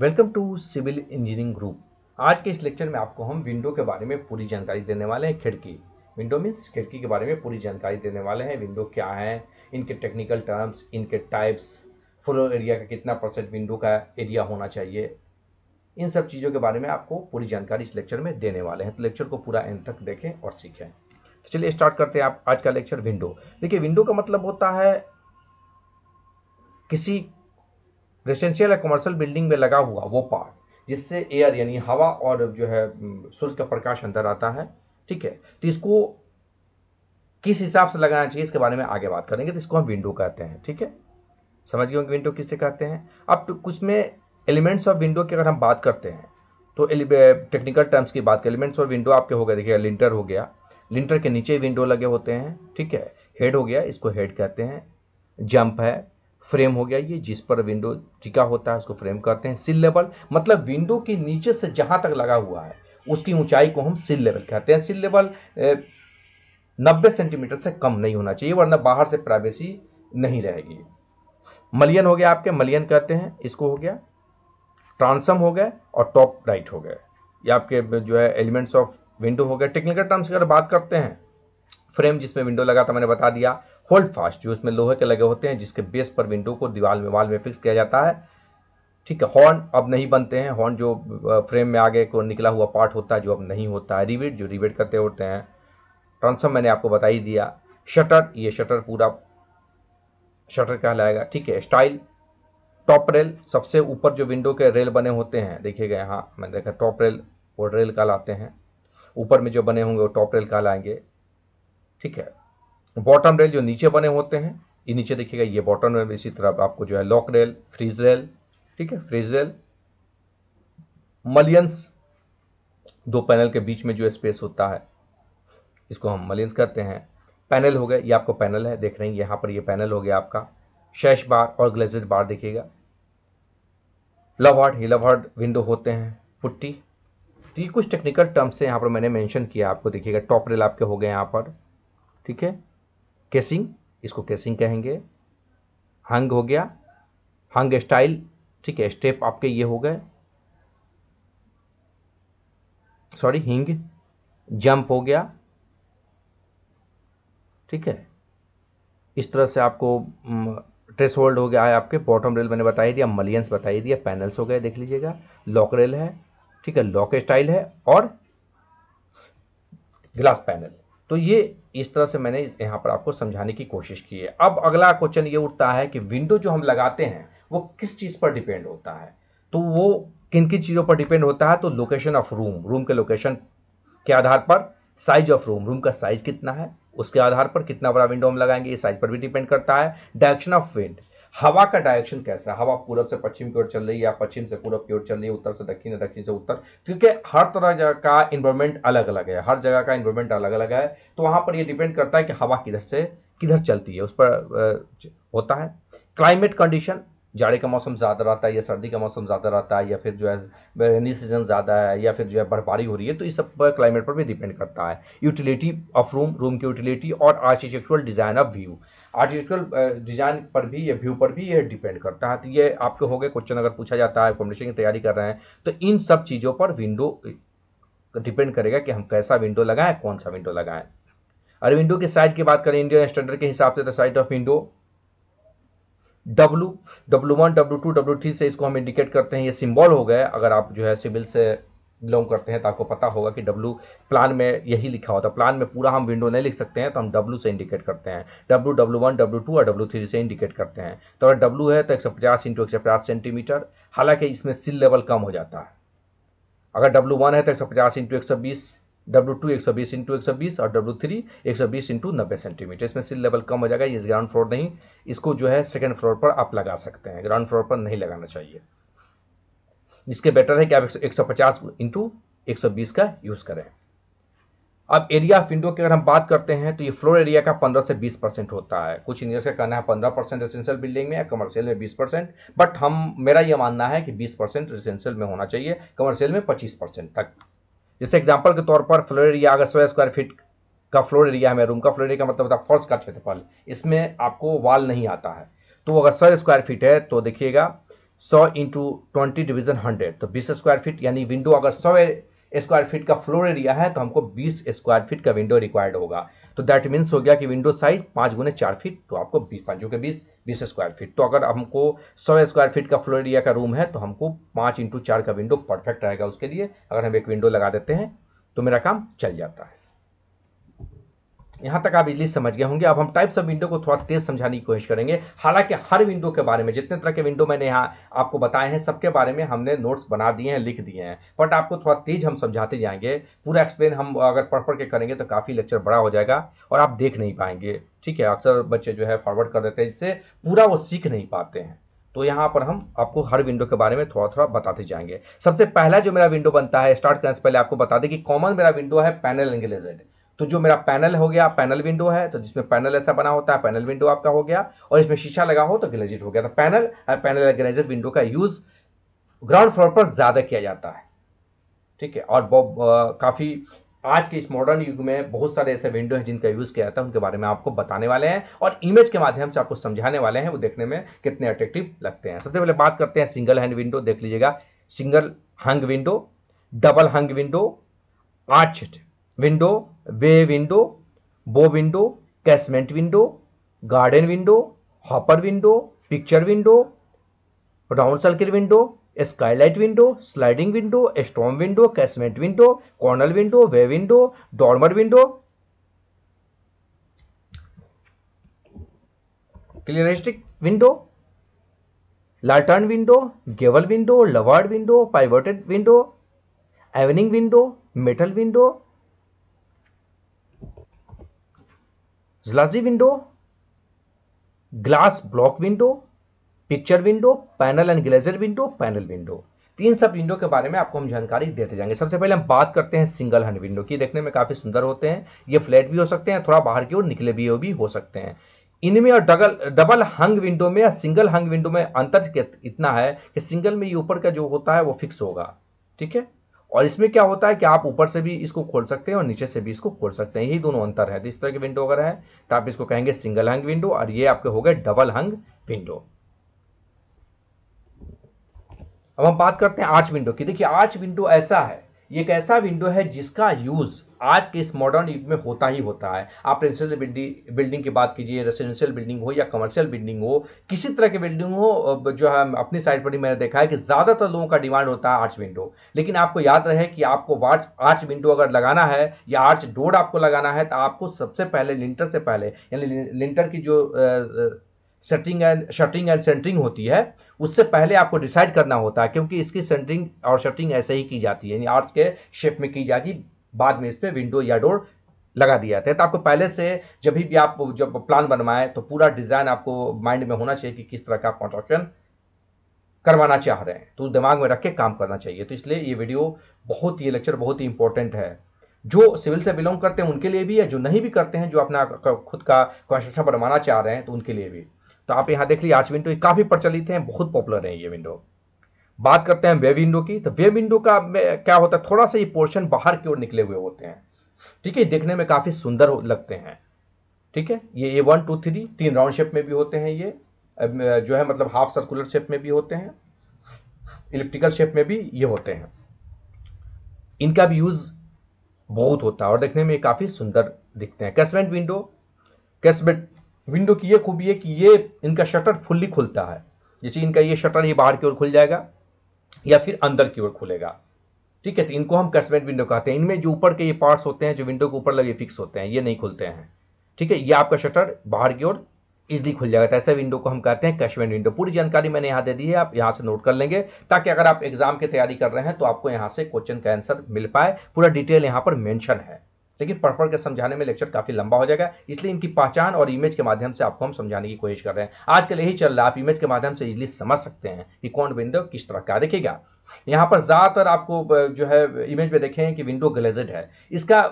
welcome to civil engineering group आज के इस लेक्चर में आपको हम विंडो के बारे में पूरी जानकारी देने वाले हैं खिड़की विंडो मीन्स खिड़की के बारे में पूरी जानकारी देने वाले हैं विंडो क्या है इनके टेक्निकल टर्म्स इनके टाइप्स फ्लोर एरिया का कितना परसेंट विंडो का एरिया होना चाहिए इन सब चीज़ों के बारे में आपको पूरी जानकारी इस लेक्चर में देने वाले हैं तो लेक्चर को पूरा एंड तक देखें और सीखें तो चलिए स्टार्ट करते हैं आप आज का लेक्चर विंडो देखिए विंडो का मतलब होता है किसी रेसिडेंशियल या कमर्शियल बिल्डिंग में लगा हुआ वो पार्ट जिससे एयर यानी हवा और जो है सूर्य का प्रकाश अंदर आता है ठीक है तो इसको किस हिसाब से लगाना चाहिए इसके बारे में आगे बात करेंगे तो इसको हम विंडो कहते हैं ठीक है समझ गए विंडो किससे कहते हैं अब तो कुछ में एलिमेंट्स ऑफ विंडो की अगर हम बात करते हैं तो टेक्निकल टर्म्स की बात करें एलिमेंट्स ऑफ विंडो आपके हो गए देखिए लिंटर हो गया लिंटर के नीचे विंडो लगे होते हैं ठीक है हेड हो गया इसको हेड कहते हैं जंप है फ्रेम हो गया ये जिस पर विंडो टिका होता है उसको फ्रेम करते हैं सिल लेवल मतलब विंडो के नीचे से जहां तक लगा हुआ है उसकी ऊंचाई को हम सिल लेवल कहते हैं सिल लेवल नब्बे सेंटीमीटर से कम नहीं होना चाहिए वरना बाहर से प्राइवेसी नहीं रहेगी मलियन हो गया आपके मलियन कहते हैं इसको हो गया ट्रांसम हो गए और टॉप राइट हो गए ये आपके जो है एलिमेंट्स ऑफ विंडो हो गया टेक्निकल टर्म्स अगर बात करते हैं फ्रेम जिसमें विंडो लगा था मैंने बता दिया होल्ड फास्ट जो इसमें लोहे के लगे होते हैं जिसके बेस पर विंडो को दीवार में वाल में फिक्स किया जाता है ठीक है हॉर्न अब नहीं बनते हैं हॉर्न जो फ्रेम में आगे को निकला हुआ पार्ट होता है जो अब नहीं होता है रिवेट जो रिवेट करते होते हैं ट्रांसफर मैंने आपको बता ही दिया शटर ये शटर पूरा शटर कहलाएगा ठीक है स्टाइल टॉप रेल सबसे ऊपर जो विंडो के रेल बने होते हैं देखिएगा यहाँ मैंने देखा टॉप रेल वो रेल कहलाते हैं ऊपर में जो बने होंगे वो टॉप रेल कहलाएंगे ठीक है बॉटम रेल जो नीचे बने होते हैं ये नीचे देखिएगा ये बॉटम रेल इसी तरह आपको जो है लॉक रेल फ्रीज रेल ठीक है फ्रीज रेल मलियंस दो पैनल के बीच में जो स्पेस होता है इसको हम मलियंस करते हैं पैनल हो गए ये आपको पैनल है देख रहे हैं यहां पर ये पैनल हो गया आपका शैश बार और ग्लेजेड बार देखिएगा लव हार्ट ही लव विंडो होते हैं पुट्टी तो ये कुछ टेक्निकल टर्म्स से यहां पर मैंने मेंशन किया आपको देखिएगा टॉप रेल आपके हो गए यहां पर ठीक है केसिंग इसको केसिंग कहेंगे हंग हो गया हंग स्टाइल ठीक है स्टेप आपके ये हो गए सॉरी हिंग जंप हो गया ठीक है इस तरह से आपको ट्रेस होल्ड हो गया है आपके बॉटम रेल मैंने बताई दिया मलियंस बताई दिया पैनल्स हो गए देख लीजिएगा लॉक रेल है ठीक है लॉक स्टाइल है और ग्लास पैनल तो ये इस तरह से मैंने यहाँ पर आपको समझाने की कोशिश की है अब अगला क्वेश्चन ये उठता है कि विंडो जो हम लगाते हैं वो किस चीज़ पर डिपेंड होता है तो वो किन किन चीज़ों पर डिपेंड होता है तो लोकेशन ऑफ रूम रूम के लोकेशन के आधार पर साइज ऑफ रूम रूम का साइज कितना है उसके आधार पर कितना बड़ा विंडो हम लगाएंगे ये साइज पर भी डिपेंड करता है डायरेक्शन ऑफ विंड हवा का डायरेक्शन कैसा है हवा पूरब से पश्चिम की ओर चल रही है या पश्चिम से पूरब की ओर चल रही है उत्तर से दक्षिण या दक्षिण से उत्तर क्योंकि हर तरह का इन्वायरमेंट अलग अलग है हर जगह का इन्वायरमेंट अलग अलग है तो वहां पर यह डिपेंड करता है कि हवा किधर से किधर चलती है उस पर होता है क्लाइमेट कंडीशन जाड़े का मौसम ज़्यादा रहता है या सर्दी का मौसम ज़्यादा रहता है या फिर जो है रेनी सीजन ज़्यादा है या फिर जो है बर्फबारी हो रही है तो इस सब पर क्लाइमेट पर भी डिपेंड करता है यूटिलिटी ऑफ रूम रूम की यूटिलिटी और architectural design of view artificial design पर भी या व्यू पर भी ये डिपेंड करता है तो ये आपके हो गए क्वेश्चन अगर पूछा जाता है कॉम्पिटिशन की तैयारी कर रहे हैं तो इन सब चीज़ों पर विंडो डिपेंड करेगा कि हम कैसा विंडो लगाएं कौन सा विंडो लगाएं अरे विंडो के साइज की बात करें इंडियन स्टैंडर्ड के हिसाब से तो size of window W W one W two W three से इसको हम इंडिकेट करते हैं ये सिंबल हो गए अगर आप जो है सिविल से बिलोंग करते हैं तो आपको पता होगा कि डब्लू प्लान में यही लिखा होता है प्लान में पूरा हम विंडो नहीं लिख सकते हैं तो हम डब्लू से इंडिकेट करते हैं W W one W two और डब्लू थ्री से इंडिकेट करते हैं तो अगर डब्लू है तो एक सौ पचास इंटू एक सौ पचास सेंटीमीटर हालांकि इसमें सिल लेवल कम हो जाता है अगर डब्लू वन है तो एक सौ पचास इंटू एक सौ बीस सौ बीस इंटू बीस और सौ बीस इंटू नब्बे सेंटीमीटर इसमें सिल लेवल कम हो जाएगा ये ग्राउंड फ्लोर नहीं इसको जो है सेकंड फ्लोर पर आप लगा सकते हैं ग्राउंड फ्लोर पर नहीं लगाना चाहिए इसके बेटर है कि आप सौ पचास इंटू बीस का यूज करें अब एरिया ऑफ विंडो की अगर हम बात करते हैं तो ये फ्लोर एरिया का 15 से 20 परसेंट होता है कुछ इंजीनियर का कहना है 15 परसेंट रेजिडेंशियल बिल्डिंग में या कमर्शियल में 20 परसेंट बट हम मेरा ये मानना है कि 20 परसेंट रेजिडेंशियल में होना चाहिए कमर्शियल में 25 परसेंट तक जैसे एग्जाम्पल के तौर पर फ्लोर एरिया अगर सौ स्क्वायर फीट का फ्लोर एरिया है रूम का फ्लोर एरिया का मतलब होता है फर्श का क्षेत्रफल इसमें आपको वाल नहीं आता है तो अगर सौ स्क्वायर फीट है तो देखिएगा सौ इंटू ट्वेंटी डिविजन हंड्रेड तो बीस स्क्वायर फीट यानी विंडो अगर सौ स्क्वायर फीट का फ्लोर एरिया है तो हमको बीस स्क्वायर फीट का विंडो रिक्वायर्ड होगा तो दैट मीन्स हो गया कि विंडो साइज पाँच गुने चार फीट तो आपको बीस पाँचों के बीस बीस स्क्वायर फीट तो अगर हमको सौ स्क्वायर फीट का फ्लोर एरिया का रूम है तो हमको पाँच इंटू चार का विंडो परफेक्ट रहेगा उसके लिए अगर हम एक विंडो लगा देते हैं तो मेरा काम चल जाता है यहां तक आप इजली समझ गए होंगे अब हम टाइप्स ऑफ विंडो को थोड़ा तेज समझाने की कोशिश करेंगे हालांकि हर विंडो के बारे में जितने तरह के विंडो मैंने यहाँ आपको बताए हैं सबके बारे में हमने नोट्स बना दिए हैं लिख दिए हैं बट आपको थोड़ा तेज हम समझाते जाएंगे पूरा एक्सप्लेन हम अगर पढ़ पढ़ के करेंगे तो काफ़ी लेक्चर बड़ा हो जाएगा और आप देख नहीं पाएंगे ठीक है अक्सर बच्चे जो है फॉरवर्ड कर देते हैं इससे पूरा वो सीख नहीं पाते हैं तो यहाँ पर हम आपको हर विंडो के बारे में थोड़ा थोड़ा बताते जाएंगे सबसे पहला जो मेरा विंडो बनता है स्टार्ट करने से पहले आपको बता दें कि कॉमन मेरा विंडो है पैनल एंगलेजेड तो जो मेरा पैनल हो गया पैनल विंडो है तो जिसमें पैनल ऐसा बना होता है पैनल विंडो आपका हो गया और इसमें शीशा लगा हो तो ग्लेजेट हो गया तो पैनल और पैनल ग्लेजेट विंडो का यूज ग्राउंड फ्लोर पर ज्यादा किया जाता है ठीक है और काफी आज के इस मॉडर्न युग में बहुत सारे ऐसे विंडो हैं जिनका यूज किया जाता है उनके बारे में आपको बताने वाले हैं और इमेज के माध्यम से आपको समझाने वाले हैं वो देखने में कितने अट्रेक्टिव लगते हैं सबसे पहले बात करते हैं सिंगल हैंड विंडो देख लीजिएगा single hung window double hung window arch window way window bow window casement window garden window hopper window picture window round circle window skylight window sliding window storm window casement window corner window way window dormer window clerestory window lantern window gable window louvred window pivoted window awning window metal window Zlazy window glass block window picture window panel and glazed window panel window तीन सब window के बारे में आपको हम जानकारी देते जाएंगे सबसे पहले हम बात करते हैं सिंगल हैंड विंडो की देखने में काफी सुंदर होते हैं ये फ्लैट भी हो सकते हैं थोड़ा बाहर की ओर निकले भी हो भी हो सकते हैं इनमें और डबल डबल हंग विंडो में या सिंगल हंग विंडो में अंतर इतना है कि सिंगल में ये ऊपर का जो होता है वो फिक्स होगा ठीक है और इसमें क्या होता है कि आप ऊपर से भी इसको खोल सकते हैं और नीचे से भी इसको खोल सकते हैं यही दोनों अंतर है तो इस तरह की विंडो अगर है तो आप इसको कहेंगे सिंगल हंग विंडो और ये आपके हो गए डबल हंग विंडो अब हम बात करते हैं आर्च विंडो की देखिए आर्च विंडो ऐसा है ये एक ऐसा विंडो है जिसका यूज आज के इस मॉडर्न युग में होता ही होता है आप रेजिडेंशियल बिल्डिंग की बात कीजिए रेजिडेंशियल बिल्डिंग हो या कमर्शियल बिल्डिंग हो किसी तरह की बिल्डिंग हो जो है अपनी साइड पर ही मैंने देखा है कि ज़्यादातर लोगों का डिमांड होता है आर्च विंडो लेकिन आपको याद रहे कि आपको वार्च आर्च विंडो अगर लगाना है या आर्च डोर आपको लगाना है तो आपको सबसे पहले लिंटर से पहले यानी लिंटर की जो setting and shuttering and centering होती है उससे पहले आपको डिसाइड करना होता है क्योंकि इसकी सेंटरिंग और शटिंग ऐसे ही की जाती है यानी आर्च के शेप में की जाएगी बाद में इसमें विंडो या डोर लगा दिया था तो आपको पहले से जब भी आप जब प्लान बनवाए तो पूरा डिजाइन आपको माइंड में होना चाहिए कि किस तरह का कंस्ट्रक्शन करवाना चाह रहे हैं तो दिमाग में रख के काम करना चाहिए तो इसलिए ये वीडियो बहुत ये लेक्चर बहुत ही इंपॉर्टेंट है जो सिविल से बिलोंग करते हैं उनके लिए भी है जो नहीं भी करते हैं जो अपना खुद का कंस्ट्रक्शन बनवाना चाह रहे हैं तो उनके लिए भी तो आप यहाँ देख लीजिए आज विंडो काफ़ी प्रचलित है बहुत पॉपुलर है ये विंडो बात करते हैं वेब विंडो की तो वेब विंडो का क्या होता है थोड़ा सा ये पोर्शन बाहर की ओर निकले हुए होते हैं ठीक है देखने में काफी सुंदर लगते हैं ठीक है ये ए वन टू थ्री तीन राउंड शेप में भी होते हैं ये जो है मतलब हाफ सर्कुलर शेप में भी होते हैं इलेक्ट्रिकल शेप में भी ये होते हैं इनका भी यूज बहुत होता है और देखने में काफी सुंदर दिखते हैं कैसमेंट विंडो कैसमेंट विंडो की ये खूबी है कि ये इनका शटर फुल्ली खुलता है जैसे इनका ये शटर ही बाहर की ओर खुल जाएगा या फिर अंदर की ओर खुलेगा ठीक है तो इनको हम कसमेट विंडो कहते हैं इनमें जो ऊपर के ये पार्ट्स होते हैं जो विंडो के ऊपर लगे फिक्स होते हैं ये नहीं खुलते हैं ठीक है ये आपका शटर बाहर की ओर इजली खुल जाएगा तो ऐसे विंडो को हम कहते हैं कैशमेंट विंडो पूरी जानकारी मैंने यहां दे दी है आप यहां से नोट कर लेंगे ताकि अगर आप एग्जाम की तैयारी कर रहे हैं तो आपको यहां से क्वेश्चन का आंसर मिल पाए पूरा डिटेल यहां पर मेंशन है लेकिन पढ़ पढ़ के समझाने में लेक्चर काफी लंबा हो जाएगा इसलिए इनकी पहचान और इमेज के माध्यम से आपको हम समझाने की कोशिश कर रहे हैं आजकल यही चल रहा है आप इमेज के माध्यम से इजिली समझ सकते हैं कि कौन विंडो किस तरह का देखेगा यहाँ पर ज्यादातर आपको जो है इमेज में देखें कि विंडो ग्लेजेड है इसका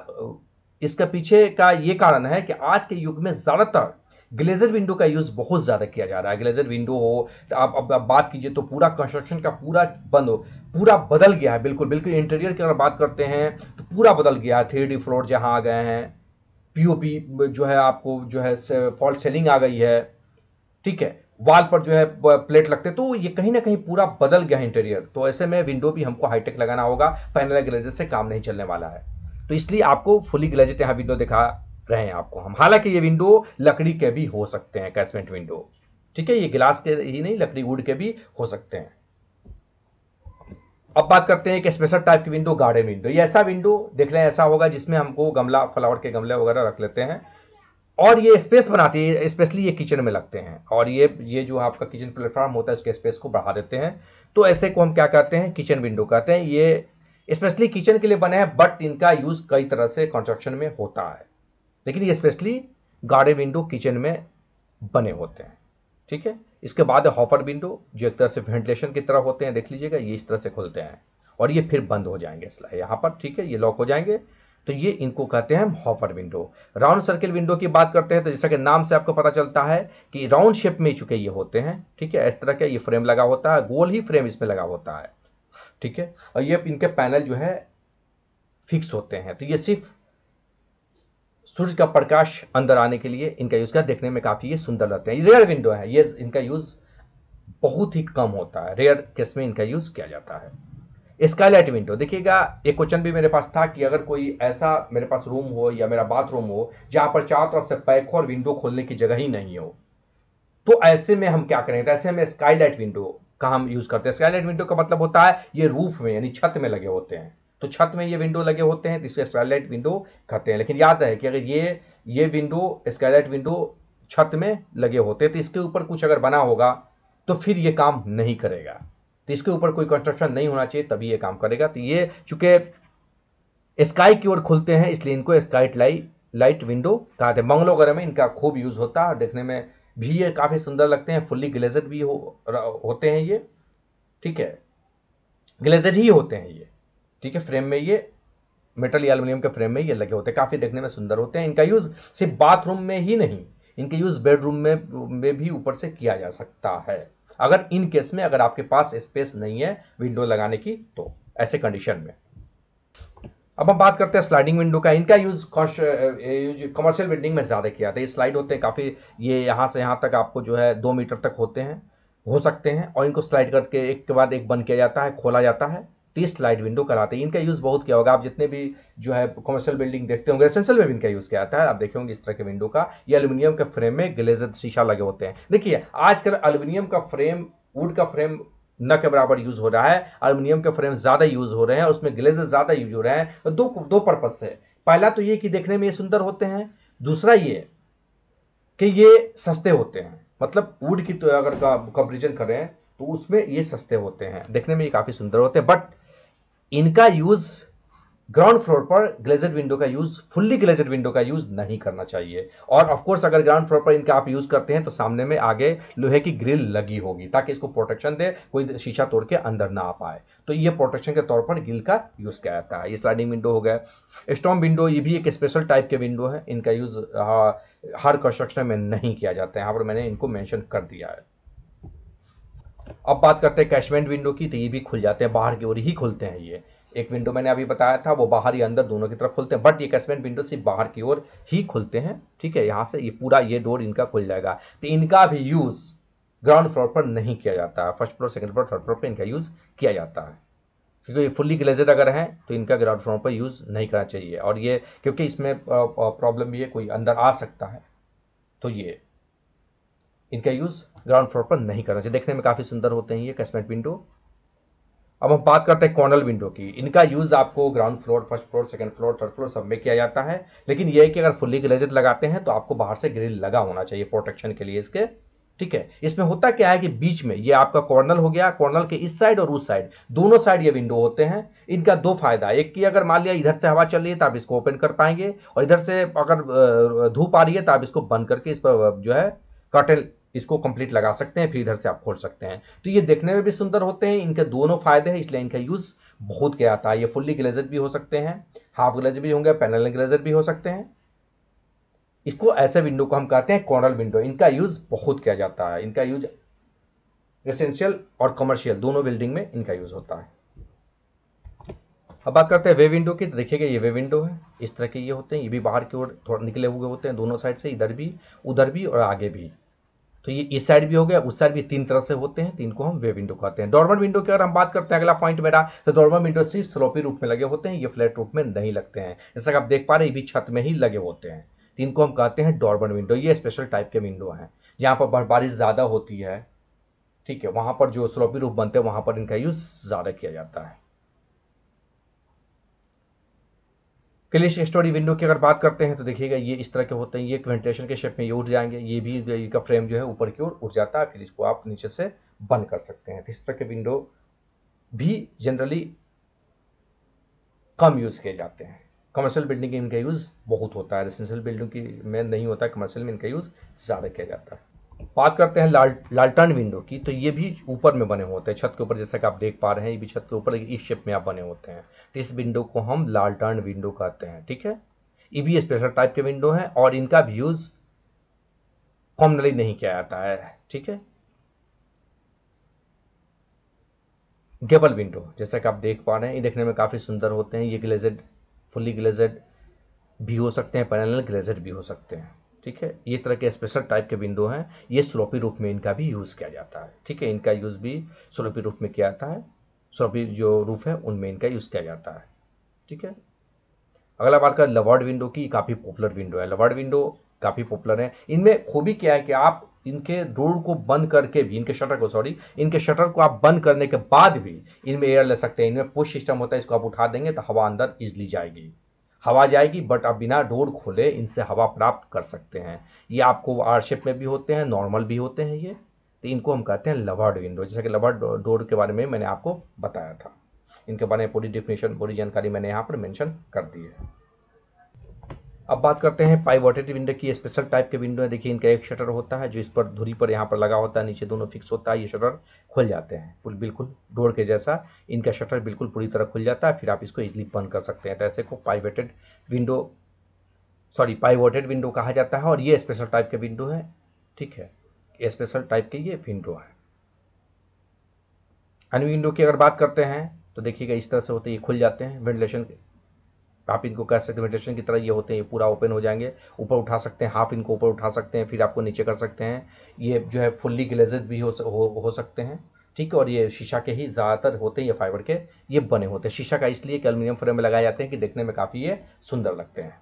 इसका पीछे का ये कारण है कि आज के युग में ज्यादातर ग्लेजर विंडो का यूज बहुत ज्यादा किया जा रहा है ग्लेजर विंडो हो तो आप अब बात कीजिए तो पूरा कंस्ट्रक्शन का पूरा बंद हो पूरा बदल गया है बिल्कुल बिल्कुल इंटीरियर की अगर बात करते हैं तो पूरा बदल गया है थ्री फ्लोर जहां आ गए हैं पीओपी जो है आपको जो है फॉल्ट सेलिंग आ गई है ठीक है वाल पर जो है प्लेट लगते तो ये कहीं ना कहीं पूरा बदल गया है इंटीरियर तो ऐसे में विंडो भी हमको हाईटेक लगाना होगा पैनल ग्लेजर से काम नहीं चलने वाला है तो इसलिए आपको फुली ग्लेजेट यहाँ विंडो दिखा रहे हैं आपको हम हालांकि ये विंडो लकड़ी के भी हो सकते हैं कैसमेंट विंडो ठीक है ये गिलास के ही नहीं लकड़ी वुड के भी हो सकते हैं अब बात करते हैं एक स्पेशल टाइप की विंडो गार्डन विंडो ये ऐसा विंडो देख लें ऐसा होगा जिसमें हमको गमला फ्लावर के गमले वगैरह रख लेते हैं और ये स्पेस बनाती है स्पेशली ये किचन में लगते हैं और ये ये जो आपका किचन प्लेटफॉर्म होता है उसके स्पेस को बढ़ा देते हैं तो ऐसे को हम क्या कहते हैं किचन विंडो कहते हैं ये स्पेशली किचन के लिए बने हैं बट इनका यूज कई तरह से कंस्ट्रक्शन में होता है लेकिन ये स्पेशली गाड़े विंडो किचन में बने होते हैं ठीक है इसके बाद हॉफर विंडो जो एक तरह से वेंटिलेशन की तरह होते हैं देख लीजिएगा ये इस तरह से खुलते हैं और ये फिर बंद हो जाएंगे इसलिए यहां पर ठीक है ये लॉक हो जाएंगे तो ये इनको कहते हैं हम hopper window round circle window की बात करते हैं तो जैसा कि नाम से आपको पता चलता है कि राउंड शेप में चुके ये होते हैं ठीक है इस तरह का ये फ्रेम लगा होता है गोल ही फ्रेम इसमें लगा होता है ठीक है और ये इनके पैनल जो है फिक्स होते हैं तो ये सिर्फ सूर्य का प्रकाश अंदर आने के लिए इनका यूज़ किया देखने में काफ़ी ये सुंदर लगते हैं रेयर विंडो है ये इनका यूज़ बहुत ही कम होता है रेयर केस में इनका यूज़ किया जाता है स्काईलाइट विंडो देखिएगा एक क्वेश्चन भी मेरे पास था कि अगर कोई ऐसा मेरे पास रूम हो या मेरा बाथरूम हो जहां पर चारों तरफ से पैक हो और विंडो खोलने की जगह ही नहीं हो तो ऐसे में हम क्या करेंगे तो ऐसे में स्काईलाइट विंडो का हम यूज़ करते हैं स्काईलाइट विंडो का मतलब होता है ये रूफ में यानी छत में लगे होते हैं तो छत में ये विंडो लगे होते हैं तो इसे स्कारलेट विंडो कहते हैं लेकिन याद है कि अगर ये ये विंडो स्कारलेट विंडो छत में लगे होते तो इसके ऊपर कुछ अगर बना होगा तो फिर ये काम नहीं करेगा तो इसके ऊपर कोई कंस्ट्रक्शन नहीं होना चाहिए तभी ये काम करेगा तो ये चूंकि स्काई की ओर खुलते हैं इसलिए इनको स्काइट लाइट लाइट विंडो कहा थे है बंगलो में इनका खूब यूज होता है और देखने में भी ये काफी सुंदर लगते हैं फुल्ली ग्लेजेड भी हो, होते हैं ये ठीक है ग्लेजेड ही होते हैं ये ठीक है फ्रेम में ये मेटल या एल्यूमिनियम के फ्रेम में ये लगे होते हैं काफी देखने में सुंदर होते हैं इनका यूज सिर्फ बाथरूम में ही नहीं इनके यूज बेडरूम में में भी ऊपर से किया जा सकता है अगर इन केस में अगर आपके पास स्पेस नहीं है विंडो लगाने की तो ऐसे कंडीशन में अब हम बात करते हैं स्लाइडिंग विंडो का इनका यूज यूज कमर्शियल बिल्डिंग में ज्यादा किया जाता है स्लाइड होते हैं काफी ये यहां से यहां तक आपको जो है दो मीटर तक होते हैं हो सकते हैं और इनको स्लाइड करके एक के बाद एक बंद किया जाता है खोला जाता है टेस्ट लाइट विंडो कराते हैं इनका यूज़ बहुत किया होगा आप जितने भी जो है कमर्शियल बिल्डिंग देखते होंगे एसेंशियल में भी इनका यूज़ किया जाता है आप देखे होंगे इस तरह के विंडो का ये एल्यूमिनियम के फ्रेम में ग्लेजर शीशा लगे होते हैं देखिए आजकल एल्यूमिनियम का फ्रेम वुड का फ्रेम न के बराबर यूज हो रहा है एल्यूमिनियम के फ्रेम ज्यादा यूज हो रहे हैं उसमें ग्लेजर ज्यादा यूज हो रहे हैं तो दो दो पर्पज से पहला तो ये कि देखने में ये सुंदर होते हैं दूसरा ये कि ये सस्ते होते हैं मतलब वुड की तो अगर कंपेरिजन करें तो उसमें ये सस्ते होते हैं देखने में ये काफी सुंदर होते हैं बट इनका यूज ग्राउंड फ्लोर पर ग्लेजेड विंडो का यूज फुल्ली ग्लेजेड विंडो का यूज नहीं करना चाहिए और ऑफ कोर्स अगर ग्राउंड फ्लोर पर इनका आप यूज करते हैं तो सामने में आगे लोहे की ग्रिल लगी होगी ताकि इसको प्रोटेक्शन दे कोई शीशा तोड़ के अंदर ना आ पाए तो ये प्रोटेक्शन के तौर पर ग्रिल का यूज किया जाता है ये स्लाइडिंग विंडो हो गया स्टॉम विंडो ये भी एक स्पेशल टाइप के विंडो है इनका यूज हाँ, हर कंस्ट्रक्शन में नहीं किया जाता है यहाँ पर मैंने इनको मैंशन कर दिया है अब बात करते हैं कैशमेंट विंडो की तो ये भी खुल जाते हैं बाहर की ओर ही खुलते हैं ये एक विंडो मैंने अभी बताया था वो बाहर या अंदर दोनों की तरफ खुलते हैं बट ये कैशमेंट विंडो सिर्फ बाहर की ओर ही खुलते हैं ठीक है यहाँ से ये पूरा ये डोर इनका खुल जाएगा तो इनका भी यूज ग्राउंड फ्लोर पर नहीं किया जाता है first floor second floor third floor पर इनका यूज किया जाता है क्योंकि ये फुल्ली ग्लेजेड अगर है तो इनका ग्राउंड फ्लोर पर यूज नहीं करना चाहिए और ये क्योंकि इसमें प्रॉब्लम भी है कोई अंदर आ सकता है तो ये इनका यूज ग्राउंड फ्लोर पर नहीं करना चाहिए देखने में काफी सुंदर होते हैं ये कैसमेंट विंडो अब हम बात करते हैं कॉर्नल विंडो की इनका यूज आपको ground floor first floor second floor third floor सब में किया जाता है लेकिन यह है कि अगर फुल्ली ग्लेजेड लगाते हैं तो आपको बाहर से ग्रिल लगा होना चाहिए प्रोटेक्शन के लिए इसके ठीक है इसमें होता क्या है कि बीच में ये आपका कॉर्नल हो गया कॉर्नल के इस साइड और उस साइड दोनों साइड ये विंडो होते हैं इनका दो फायदा एक कि अगर मान लिया इधर से हवा चल रही है तो आप इसको ओपन कर पाएंगे और इधर से अगर धूप आ रही है तो आप इसको बंद करके इस पर जो है कर्टन इसको कंप्लीट लगा सकते हैं फिर इधर से आप खोल सकते हैं तो ये देखने में भी सुंदर होते हैं इनके दोनों फायदे हैं इसलिए इनका यूज़ बहुत किया जाता है ये फुल्ली ग्लेजर भी हो सकते हैं हाफ ग्लेजर भी होंगे पैनल ग्लेजर भी हो सकते हैं इसको ऐसे विंडो को हम कहते हैं कॉर्नल विंडो इनका यूज़ बहुत किया जाता है इनका यूज रेसेंशियल और कमर्शियल दोनों बिल्डिंग में इनका यूज़ होता है अब बात करते हैं वे विंडो की तो देखिएगा ये वे विंडो है इस तरह के ये होते हैं ये भी बाहर की ओर थोड़ा निकले हुए होते हैं दोनों साइड से इधर भी उधर भी और आगे भी तो ये इस साइड भी हो गया उस साइड भी तीन तरह से होते हैं तीन को हम वे विंडो कहते हैं डॉर्मर विंडो की अगर हम बात करते हैं अगला पॉइंट मेरा तो डॉर्मर विंडो सिर्फ स्लोपी रूप में लगे होते हैं ये फ्लैट रूप में नहीं लगते हैं जैसा कि आप देख पा रहे हैं भी छत में ही लगे होते हैं तीन को हम कहते हैं डॉर्मर विंडो ये स्पेशल टाइप के विंडो हैं जहाँ पर बारिश ज़्यादा होती है ठीक है वहाँ पर जो स्लोपी रूप बनते हैं वहाँ पर इनका यूज़ ज़्यादा किया जाता है क्लिश स्टोरी विंडो की अगर बात करते हैं तो देखिएगा ये इस तरह के होते हैं ये वेंटिलेशन के शेप में ये उठ जाएंगे ये भी इनका फ्रेम जो है ऊपर की ओर उठ जाता है फिर इसको आप नीचे से बंद कर सकते हैं तो इस तरह के विंडो भी जनरली कम यूज़ किए जाते हैं कमर्शियल बिल्डिंग इनका यूज़ बहुत होता है रेसिडेंशियल बिल्डिंग की में नहीं होता कमर्शियल में इनका यूज़ ज़्यादा किया जाता है बात करते हैं लाल लालटन विंडो की तो ये भी ऊपर में बने होते हैं छत के ऊपर जैसा कि आप देख पा रहे हैं ये भी छत के ऊपर इस शेप में आप बने होते हैं तो इस विंडो को हम लालटन विंडो कहते हैं ठीक है ये भी स्पेशल टाइप के विंडो है और इनका भी यूज़ कॉमनली नहीं किया जाता है ठीक है गेबल विंडो जैसा कि आप देख पा रहे हैं ये देखने में काफ़ी सुंदर होते हैं ये ग्लेजेड फुल्ली ग्लेजेड भी हो सकते हैं पैनल ग्लेजेड भी हो सकते हैं ठीक है ये तरह के स्पेशल टाइप के विंडो हैं ये स्लोपी रूप में इनका भी यूज़ किया जाता है ठीक है इनका यूज़ भी स्लोपी रूप में किया जाता है स्लोपी जो रूप है उनमें इनका यूज़ किया जाता है ठीक है अगला बात कर लवर्ड विंडो की काफ़ी पॉपुलर विंडो है लवर्ड विंडो काफ़ी पॉपुलर है इनमें खूबी क्या है कि आप इनके डोर को बंद करके भी इनके शटर को सॉरी इनके शटर को आप बंद करने के बाद भी इनमें एयर ले सकते हैं इनमें पुश सिस्टम होता है इसको आप उठा देंगे तो हवा अंदर इजली जाएगी हवा जाएगी बट आप बिना डोर खोले इनसे हवा प्राप्त कर सकते हैं ये आपको आर शेप में भी होते हैं नॉर्मल भी होते हैं ये तो इनको हम कहते हैं लवर्ड विंडो जैसे कि लवर्ड डोर के बारे में मैंने आपको बताया था इनके बारे में पूरी डिफिनेशन पूरी जानकारी मैंने यहाँ पर मैंशन कर दी है अब बात करते हैं पाइवोटेटिव विंडो की स्पेशल टाइप के विंडो है देखिए इनका एक शटर होता है जो इस पर धुरी पर यहाँ पर लगा होता है नीचे दोनों फिक्स होता है ये शटर खुल जाते हैं बिल्कुल डोर के जैसा इनका शटर बिल्कुल पूरी तरह खुल जाता है फिर आप इसको इजिली बंद कर सकते हैं तो ऐसे को pivoted window sorry pivoted window कहा जाता है और ये स्पेशल टाइप के विंडो है ठीक है स्पेशल टाइप के ये विंडो है अन्य विंडो की अगर बात करते हैं तो देखिएगा इस तरह से होते ये खुल जाते हैं वेंटिलेशन आप इनको कह सकते हैं मेडिटेशन की तरह ये होते हैं ये पूरा ओपन हो जाएंगे ऊपर उठा सकते हैं हाफ इनको ऊपर उठा सकते हैं फिर आपको नीचे कर सकते हैं ये जो है फुल्ली ग्लेजेड भी हो, हो, हो सकते हैं ठीक है और ये शीशा के ही ज़्यादातर होते हैं ये फाइबर के ये बने होते हैं शीशा का इसलिए कि एल्यूमिनियम फ्रेम में लगाए जाते हैं कि देखने में काफ़ी ये सुंदर लगते हैं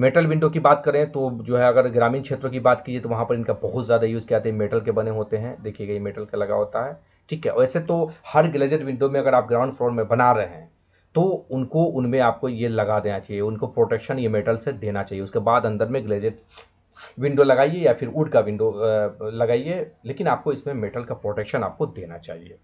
मेटल विंडो की बात करें तो जो है अगर ग्रामीण क्षेत्रों की बात कीजिए तो वहाँ पर इनका बहुत ज़्यादा यूज़ किया जाता है मेटल के बने होते हैं देखिएगा ये मेटल का लगा होता है ठीक है वैसे तो हर ग्लेजेड विंडो में अगर आप ग्राउंड फ्लोर में बना रहे हैं तो उनको उनमें आपको ये लगा देना चाहिए उनको प्रोटेक्शन ये मेटल से देना चाहिए उसके बाद अंदर में ग्लेजेड विंडो लगाइए या फिर वुड का विंडो लगाइए लेकिन आपको इसमें मेटल का प्रोटेक्शन आपको देना चाहिए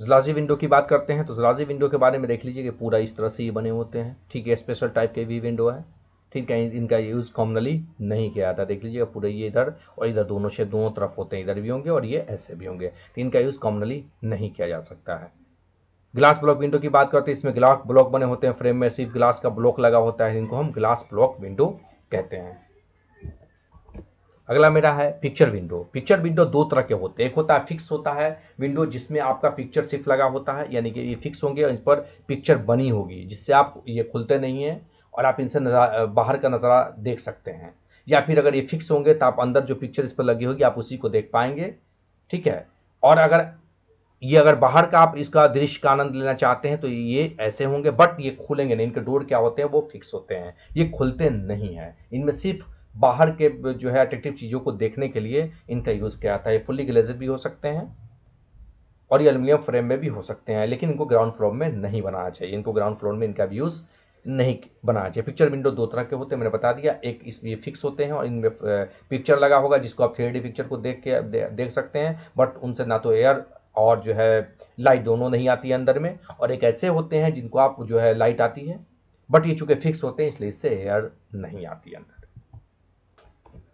जलाजी विंडो की बात करते हैं तो जलाजी विंडो के बारे में देख लीजिए कि पूरा इस तरह से ये बने होते हैं ठीक है स्पेशल टाइप के भी विंडो है ठीक है इनका यूज़ कॉमनली नहीं किया जाता देख लीजिए पूरे ये इधर और इधर दोनों शेप दोनों तरफ होते हैं इधर भी होंगे और ये ऐसे भी होंगे तो इनका यूज़ कॉमनली नहीं किया जा सकता है ग्लास ब्लॉक विंडो की बात करते हैं इसमें ग्लास ब्लॉक बने होते हैं फ्रेम में सिर्फ ग्लास का ब्लॉक लगा होता है इनको हम ग्लास ब्लॉक विंडो कहते हैं अगला मेरा है पिक्चर विंडो पिक्चर विंडो दो तरह के होते हैं एक होता है फिक्स होता है विंडो जिसमें आपका पिक्चर सिर्फ लगा होता है यानी कि ये फिक्स होंगे और इस पर पिक्चर बनी होगी जिससे आप ये खुलते नहीं है और आप इनसे बाहर का नज़ारा देख सकते हैं या फिर अगर ये फिक्स होंगे तो आप अंदर जो पिक्चर इस पर लगी होगी आप उसी को देख पाएंगे ठीक है और अगर ये अगर बाहर का आप इसका दृश्य का आनंद लेना चाहते हैं तो ये ऐसे होंगे बट ये खुलेंगे नहीं इनके डोर क्या होते हैं वो फिक्स होते हैं ये खुलते नहीं हैं इनमें सिर्फ बाहर के जो है अट्रेक्टिव चीज़ों को देखने के लिए इनका यूज़ किया जाता है फुल्ली ग्लेजर भी हो सकते हैं और ये एल्यूमिनियम फ्रेम में भी हो सकते हैं लेकिन इनको ग्राउंड फ्लोर में नहीं बनाना चाहिए इनको ग्राउंड फ्लोर में इनका यूज़ नहीं बनाना चाहिए पिक्चर विंडो दो तरह के होते हैं मैंने बता दिया एक इसलिए फिक्स होते हैं और इनमें पिक्चर लगा होगा जिसको आप थ्री पिक्चर को देख के दे, देख सकते हैं बट उनसे ना तो एयर और जो है लाइट दोनों नहीं आती है अंदर में और एक ऐसे होते हैं जिनको आप जो है लाइट आती है बट ये चूंकि फिक्स होते हैं इसलिए इससे एयर नहीं आती अंदर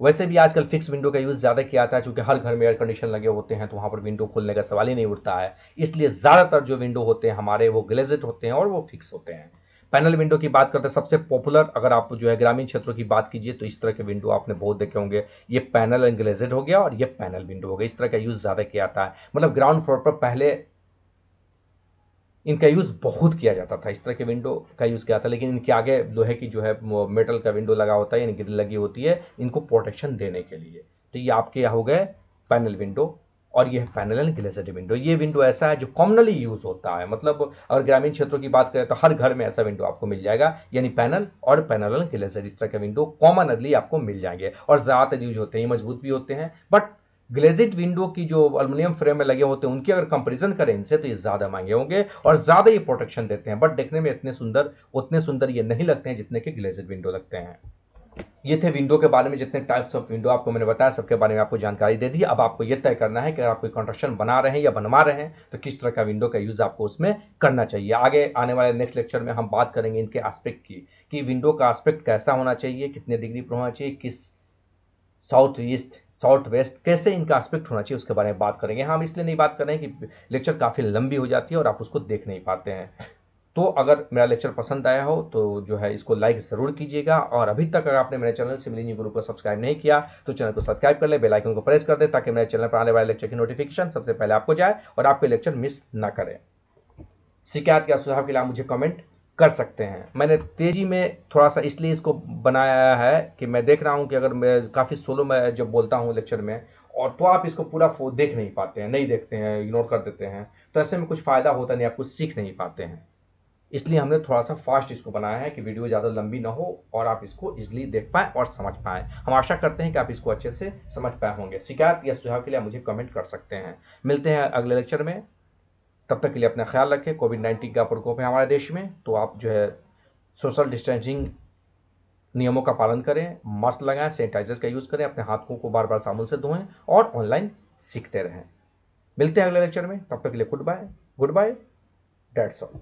वैसे भी आजकल फिक्स विंडो का यूज़ ज़्यादा किया जाता है क्योंकि हर घर में एयर कंडीशन लगे होते हैं तो वहां पर विंडो खोलने का सवाल ही नहीं उठता है इसलिए ज़्यादातर जो विंडो होते हैं हमारे वो ग्लेजेड होते हैं और वो फिक्स होते हैं पैनल विंडो की बात करते हैं सबसे पॉपुलर अगर आप जो है ग्रामीण क्षेत्रों की बात कीजिए तो इस तरह के विंडो आपने बहुत देखे होंगे ये पैनल एंग्लेजेड हो गया और ये पैनल विंडो हो गया इस तरह का यूज ज्यादा किया जाता है मतलब ग्राउंड फ्लोर पर पहले इनका यूज़ बहुत किया जाता था इस तरह के विंडो का यूज़ किया था लेकिन इनके आगे लोहे की जो है मेटल का विंडो लगा होता है यानी ग्रिल लगी होती है इनको प्रोटेक्शन देने के लिए तो ये आपके यहाँ हो गए पैनल विंडो और यह फैनलन ग्लेसेड विंडो ये विंडो ऐसा है जो कॉमनली यूज होता है मतलब अगर ग्रामीण क्षेत्रों की बात करें तो हर घर में ऐसा विंडो आपको मिल जाएगा यानी पैनल और पैनलन ग्लेसेड इस तरह के विंडो कॉमनली आपको मिल जाएंगे और ज़्यादातर यूज होते हैं मजबूत भी होते हैं बट ग्लेजिड विंडो की जो अल्मोनियम फ्रेम में लगे होते हैं उनकी अगर कंपेरिजन करें इनसे तो ये ज्यादा महंगे होंगे और ज्यादा ये प्रोटेक्शन देते हैं बट देखने में इतने सुंदर उतने सुंदर ये नहीं लगते हैं जितने के ग्लेजिड विंडो लगते हैं ये थे विंडो के बारे में जितने टाइप्स ऑफ विंडो आपको मैंने बताया सबके बारे में आपको जानकारी दे दी अब आपको यह तय करना है कि अगर आप कोई कंस्ट्रक्शन बना रहे हैं या बनवा रहे हैं तो किस तरह का विंडो का यूज़ आपको उसमें करना चाहिए आगे आने वाले नेक्स्ट लेक्चर में हम बात करेंगे इनके आस्पेक्ट की कि विंडो का आस्पेक्ट कैसा होना चाहिए कितने डिग्री पर होना चाहिए किस साउथ ईस्ट साउथ वेस्ट कैसे इनका आस्पेक्ट होना चाहिए उसके बारे में बात करेंगे हाँ, हम इसलिए नहीं बात करें कि लेक्चर काफ़ी लंबी हो जाती है और आप उसको देख नहीं पाते हैं तो अगर मेरा लेक्चर पसंद आया हो तो जो है इसको लाइक ज़रूर कीजिएगा और अभी तक अगर आपने मेरे चैनल से मिली गुरु को सब्सक्राइब नहीं किया तो चैनल को सब्सक्राइब कर ले बेल आइकन को प्रेस कर दे ताकि मेरे चैनल पर आने वाले लेक्चर की नोटिफिकेशन सबसे पहले आपको जाए और आपके लेक्चर मिस ना करें शिकायत या सुझाव के लिए आप मुझे कमेंट कर सकते हैं मैंने तेजी में थोड़ा सा इसलिए इसको बनाया है कि मैं देख रहा हूँ कि अगर मैं काफ़ी सोलो में जब बोलता हूँ लेक्चर में और तो आप इसको पूरा देख नहीं पाते हैं नहीं देखते हैं इग्नोर कर देते हैं तो ऐसे में कुछ फ़ायदा होता नहीं आप कुछ सीख नहीं पाते हैं इसलिए हमने थोड़ा सा फास्ट इसको बनाया है कि वीडियो ज़्यादा लंबी ना हो और आप इसको इजिली देख पाएँ और समझ पाएँ हम आशा करते हैं कि आप इसको अच्छे से समझ पाए होंगे शिकायत या सुझाव के लिए मुझे कमेंट कर सकते हैं मिलते हैं अगले लेक्चर में तब तक के लिए अपना ख्याल रखें कोविड नाइन्टीन का प्रकोप है हमारे देश में तो आप जो है सोशल डिस्टेंसिंग नियमों का पालन करें मास्क लगाएं सैनिटाइजर का यूज़ करें अपने हाथों को बार बार साबुन से धोएं और ऑनलाइन सीखते रहें मिलते हैं अगले लेक्चर में तब तक के लिए goodbye goodbye that's all